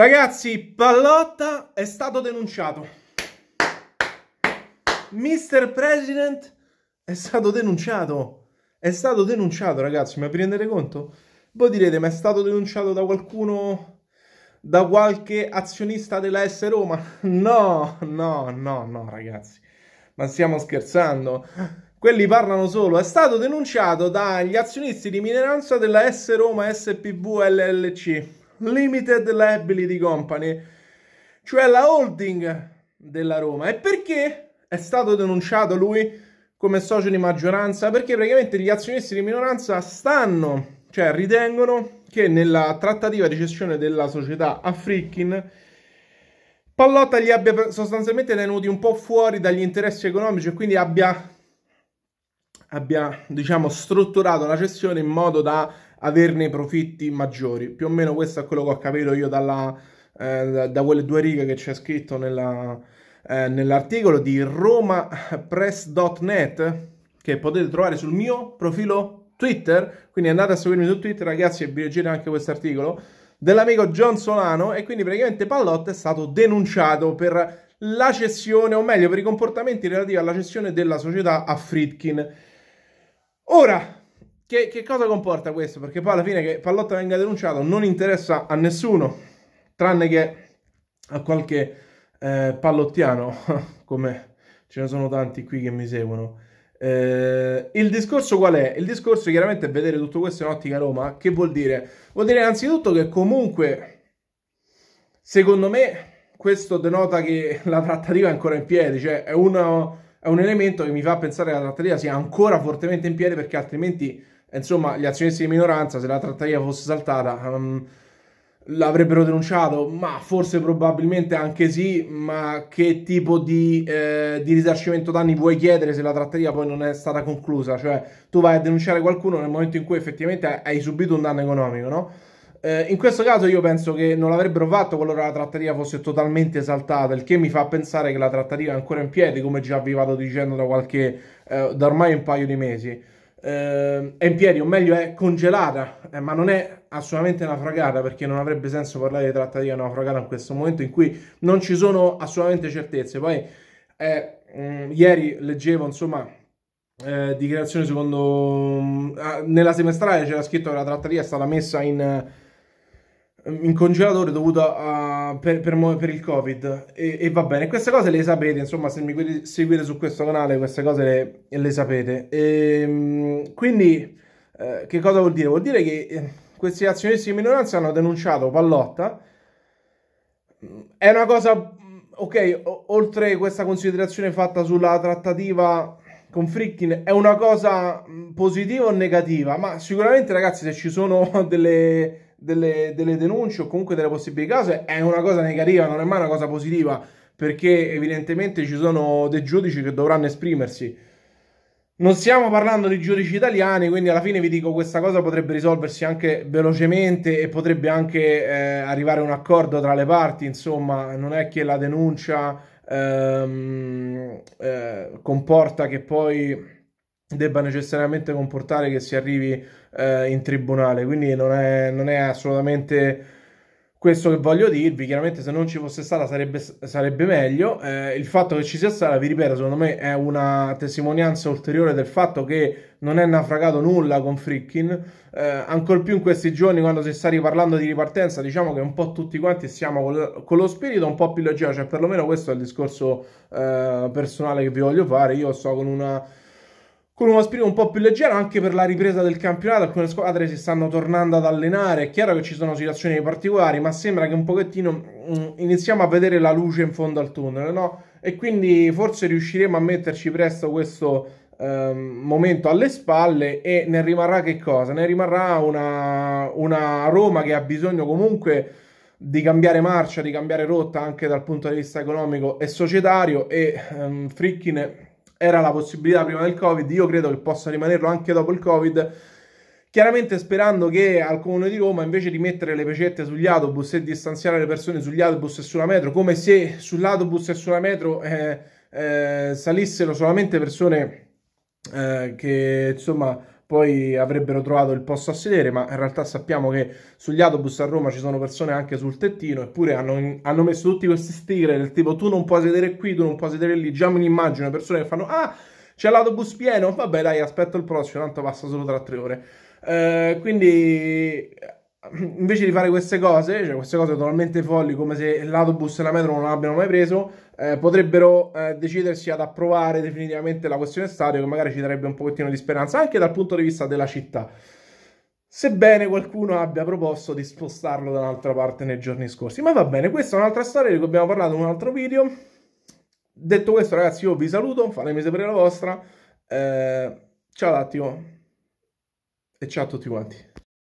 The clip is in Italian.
Ragazzi, Pallotta è stato denunciato. Mr. President è stato denunciato. È stato denunciato, ragazzi, ma vi rendete conto? Voi direte, ma è stato denunciato da qualcuno, da qualche azionista della S Roma? No, no, no, no, ragazzi. Ma stiamo scherzando? Quelli parlano solo. È stato denunciato dagli azionisti di mineranza della S Roma SPV LLC Limited Liability Company, cioè la holding della Roma. E perché è stato denunciato lui come socio di maggioranza? Perché praticamente gli azionisti di minoranza stanno, cioè ritengono che nella trattativa di cessione della società a Frickin Pallotta gli abbia sostanzialmente tenuti un po' fuori dagli interessi economici e quindi abbia abbia diciamo, strutturato la cessione in modo da averne profitti maggiori. Più o meno questo è quello che ho capito io dalla, eh, da, quelle due righe che c'è scritto nella, eh, nell'articolo di romapress.net che potete trovare sul mio profilo Twitter. Quindi andate a seguirmi su Twitter, ragazzi, e vi leggete anche questo articolo dell'amico John Solano. E quindi praticamente Pallotta è stato denunciato per la cessione, o meglio, per i comportamenti relativi alla cessione della società a Fritkin. Ora, che, che, cosa comporta questo? Perché poi alla fine che Pallotta venga denunciato non interessa a nessuno, tranne che a qualche eh, pallottiano, come ce ne sono tanti qui che mi seguono. Eh, il discorso qual è? Il discorso è chiaramente vedere tutto questo in ottica Roma, che vuol dire? Vuol dire innanzitutto che comunque, secondo me, questo denota che la trattativa è ancora in piedi, cioè è uno è un elemento che mi fa pensare che la trattativa sia ancora fortemente in piedi perché altrimenti, insomma, gli azionisti di minoranza, se la trattativa fosse saltata, um, l'avrebbero denunciato, ma forse probabilmente anche sì, ma che tipo di, eh, di, risarcimento danni vuoi chiedere se la trattativa poi non è stata conclusa? Cioè, tu vai a denunciare qualcuno nel momento in cui effettivamente hai subito un danno economico, no? Eh, in questo caso io penso che non l'avrebbero fatto qualora la trattativa fosse totalmente saltata, il che mi fa pensare che la trattativa è ancora in piedi, come già vi vado dicendo da, qualche, eh, da ormai un paio di mesi. Eh, è in piedi, o meglio è congelata, eh, ma non è assolutamente naufragata perché non avrebbe senso parlare di trattativa naufragata in questo momento in cui non ci sono assolutamente certezze. Poi mh, eh, mm, ieri leggevo insomma eh, dichiarazione secondo mm, ah, nella semestrale c'era scritto che la trattativa è stata messa in Ehm, in congelatore dovuta a, per, per, per, il covid e, e, va bene queste cose le sapete insomma se mi seguite su questo canale queste cose le, le sapete e, ehm, quindi eh, che cosa vuol dire? vuol dire che eh, questi azionisti di minoranza hanno denunciato Pallotta è una cosa mm, ok oltre questa considerazione fatta sulla trattativa con Frickin è una cosa mm, positiva o negativa ma sicuramente ragazzi se ci sono delle delle, delle denunce o comunque delle possibili cause è una cosa negativa, non è mai una cosa positiva, perché evidentemente ci sono dei giudici che dovranno esprimersi. Non stiamo parlando di giudici italiani, quindi alla fine vi dico questa cosa potrebbe risolversi anche velocemente e potrebbe anche eh, arrivare un accordo tra le parti, insomma, non è che la denuncia ehm, eh, comporta che poi debba necessariamente comportare che si arrivi eh, in tribunale. Quindi non è, non è, assolutamente questo che voglio dirvi. Chiaramente se non ci fosse stata sarebbe, sarebbe meglio. Eh, il fatto che ci sia stata, vi ripeto, secondo me è una testimonianza ulteriore del fatto che non è naufragato nulla con Frickin. Eh, ancor più in questi giorni quando si sta riparlando di ripartenza, diciamo che un po' tutti quanti siamo col, con lo spirito un po' più leggero, cioè perlomeno questo è il discorso eh, personale che vi voglio fare. Io sto con una con uno spirito un po' più leggero anche per la ripresa del campionato. Alcune squadre si stanno tornando ad allenare. È chiaro che ci sono situazioni particolari, ma sembra che un pochettino mm, iniziamo a vedere la luce in fondo al tunnel, no? E quindi forse riusciremo a metterci presto questo eh, momento alle spalle e ne rimarrà che cosa? Ne rimarrà una, una Roma che ha bisogno comunque di cambiare marcia, di cambiare rotta anche dal punto di vista economico e societario e ehm, Frickin era la possibilità prima del Covid, io credo che possa rimanerlo anche dopo il Covid. Chiaramente sperando che al Comune di Roma, invece di mettere le pecette sugli autobus e distanziare le persone sugli autobus e sulla metro, come se sull'autobus e sulla metro eh, eh, salissero solamente persone eh, che insomma poi avrebbero trovato il posto a sedere, ma in realtà sappiamo che sugli autobus a Roma ci sono persone anche sul tettino, eppure hanno, hanno messo tutti questi sticker del tipo tu non puoi sedere qui, tu non puoi sedere lì, già mi immagino persone che fanno ah c'è l'autobus pieno, vabbè dai aspetto il prossimo, tanto passa solo tra tre ore. Eh, quindi invece di fare queste cose, cioè queste cose totalmente folli, come se l'autobus e la metro non l'abbiano mai preso, eh, potrebbero eh, decidersi ad approvare definitivamente la questione stadio, che magari ci darebbe un pochettino di speranza, anche dal punto di vista della città. Sebbene qualcuno abbia proposto di spostarlo da un'altra parte nei giorni scorsi. Ma va bene, questa è un'altra storia di cui abbiamo parlato in un altro video. Detto questo, ragazzi, io vi saluto, fatemi sapere la vostra. Eh, ciao attimo. e ciao a tutti quanti.